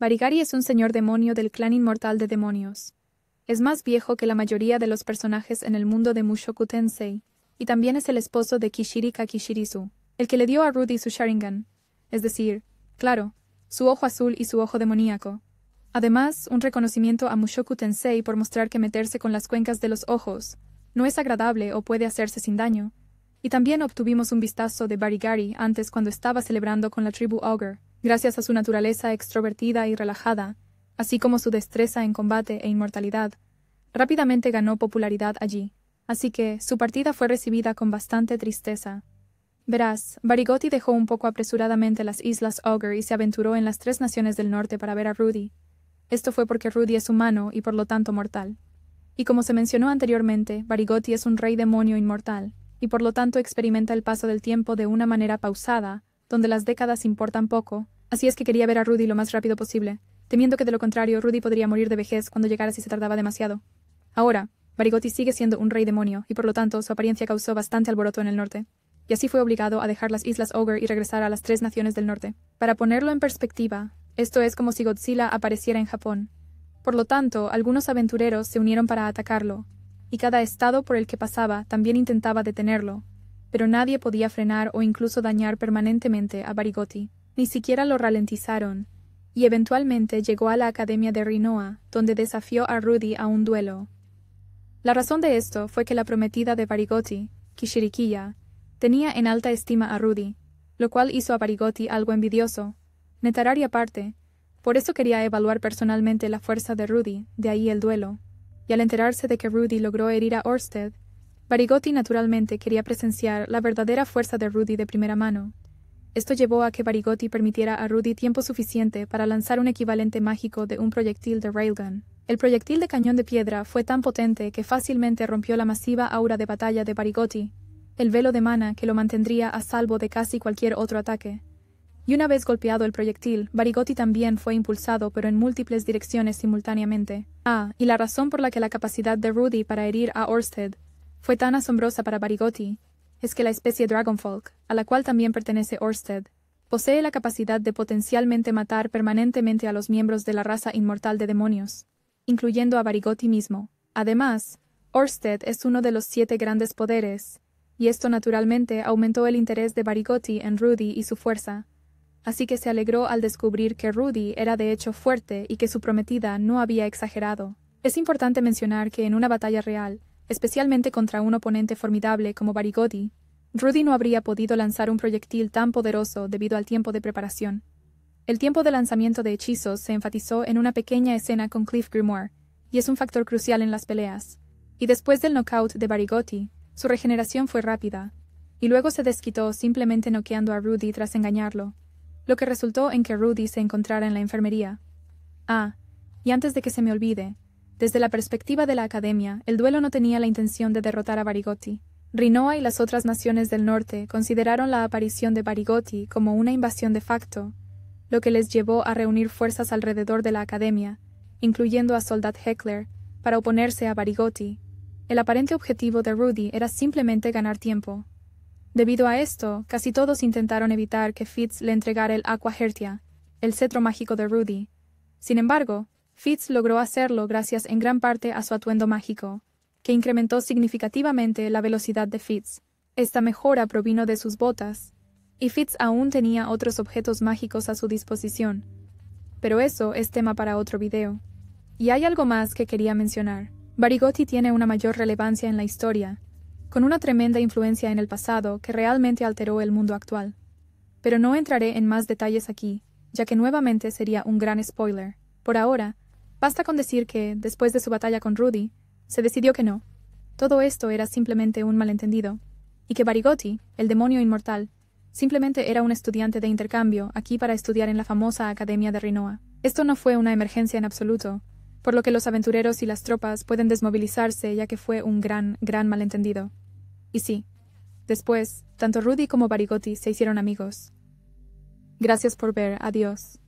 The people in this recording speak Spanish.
Barigari es un señor demonio del clan inmortal de demonios. Es más viejo que la mayoría de los personajes en el mundo de Mushoku Tensei, y también es el esposo de Kishirika Kishirisu, el que le dio a Rudy su Sharingan, es decir, claro, su ojo azul y su ojo demoníaco. Además, un reconocimiento a Mushoku Tensei por mostrar que meterse con las cuencas de los ojos no es agradable o puede hacerse sin daño. Y también obtuvimos un vistazo de Barigari antes cuando estaba celebrando con la tribu Augur. Gracias a su naturaleza extrovertida y relajada, así como su destreza en combate e inmortalidad, rápidamente ganó popularidad allí, así que su partida fue recibida con bastante tristeza. Verás, Barigotti dejó un poco apresuradamente las islas Auger y se aventuró en las tres naciones del norte para ver a Rudy. Esto fue porque Rudy es humano y por lo tanto mortal. Y como se mencionó anteriormente, Barigotti es un rey demonio inmortal, y por lo tanto experimenta el paso del tiempo de una manera pausada, donde las décadas importan poco, así es que quería ver a Rudy lo más rápido posible, temiendo que de lo contrario Rudy podría morir de vejez cuando llegara si se tardaba demasiado. Ahora, Barigotti sigue siendo un rey demonio, y por lo tanto su apariencia causó bastante alboroto en el norte, y así fue obligado a dejar las Islas Ogre y regresar a las tres naciones del norte. Para ponerlo en perspectiva, esto es como si Godzilla apareciera en Japón. Por lo tanto, algunos aventureros se unieron para atacarlo, y cada estado por el que pasaba también intentaba detenerlo, pero nadie podía frenar o incluso dañar permanentemente a Barigotti, ni siquiera lo ralentizaron, y eventualmente llegó a la Academia de Rinoa, donde desafió a Rudy a un duelo. La razón de esto fue que la prometida de Barigotti, Kishirikiya, tenía en alta estima a Rudy, lo cual hizo a Barigotti algo envidioso, Netarari aparte, por eso quería evaluar personalmente la fuerza de Rudy, de ahí el duelo, y al enterarse de que Rudy logró herir a Orsted, Barigotti naturalmente quería presenciar la verdadera fuerza de Rudy de primera mano. Esto llevó a que Barigotti permitiera a Rudy tiempo suficiente para lanzar un equivalente mágico de un proyectil de railgun. El proyectil de cañón de piedra fue tan potente que fácilmente rompió la masiva aura de batalla de Barigotti, el velo de mana que lo mantendría a salvo de casi cualquier otro ataque. Y una vez golpeado el proyectil, Barigotti también fue impulsado pero en múltiples direcciones simultáneamente. Ah, y la razón por la que la capacidad de Rudy para herir a Orsted fue tan asombrosa para Barigotti, es que la especie Dragonfolk, a la cual también pertenece Orsted, posee la capacidad de potencialmente matar permanentemente a los miembros de la raza inmortal de demonios, incluyendo a Barigotti mismo. Además, Orsted es uno de los siete grandes poderes, y esto naturalmente aumentó el interés de Barigotti en Rudy y su fuerza, así que se alegró al descubrir que Rudy era de hecho fuerte y que su prometida no había exagerado. Es importante mencionar que en una batalla real, especialmente contra un oponente formidable como Barigotti, Rudy no habría podido lanzar un proyectil tan poderoso debido al tiempo de preparación. El tiempo de lanzamiento de hechizos se enfatizó en una pequeña escena con Cliff Grimoire, y es un factor crucial en las peleas. Y después del knockout de Barigotti, su regeneración fue rápida, y luego se desquitó simplemente noqueando a Rudy tras engañarlo, lo que resultó en que Rudy se encontrara en la enfermería. Ah, y antes de que se me olvide, desde la perspectiva de la Academia, el duelo no tenía la intención de derrotar a Barigotti. Rinoa y las otras naciones del norte consideraron la aparición de Barigotti como una invasión de facto, lo que les llevó a reunir fuerzas alrededor de la Academia, incluyendo a Soldat Heckler, para oponerse a Barigotti. El aparente objetivo de Rudy era simplemente ganar tiempo. Debido a esto, casi todos intentaron evitar que Fitz le entregara el Aqua Hertia, el cetro mágico de Rudy. Sin embargo, Fitz logró hacerlo gracias en gran parte a su atuendo mágico, que incrementó significativamente la velocidad de Fitz. Esta mejora provino de sus botas, y Fitz aún tenía otros objetos mágicos a su disposición. Pero eso es tema para otro video. Y hay algo más que quería mencionar. Barigotti tiene una mayor relevancia en la historia, con una tremenda influencia en el pasado que realmente alteró el mundo actual. Pero no entraré en más detalles aquí, ya que nuevamente sería un gran spoiler. Por ahora, Basta con decir que, después de su batalla con Rudy, se decidió que no. Todo esto era simplemente un malentendido, y que Barigotti, el demonio inmortal, simplemente era un estudiante de intercambio aquí para estudiar en la famosa Academia de Rinoa. Esto no fue una emergencia en absoluto, por lo que los aventureros y las tropas pueden desmovilizarse ya que fue un gran, gran malentendido. Y sí, después, tanto Rudy como Barigotti se hicieron amigos. Gracias por ver, adiós.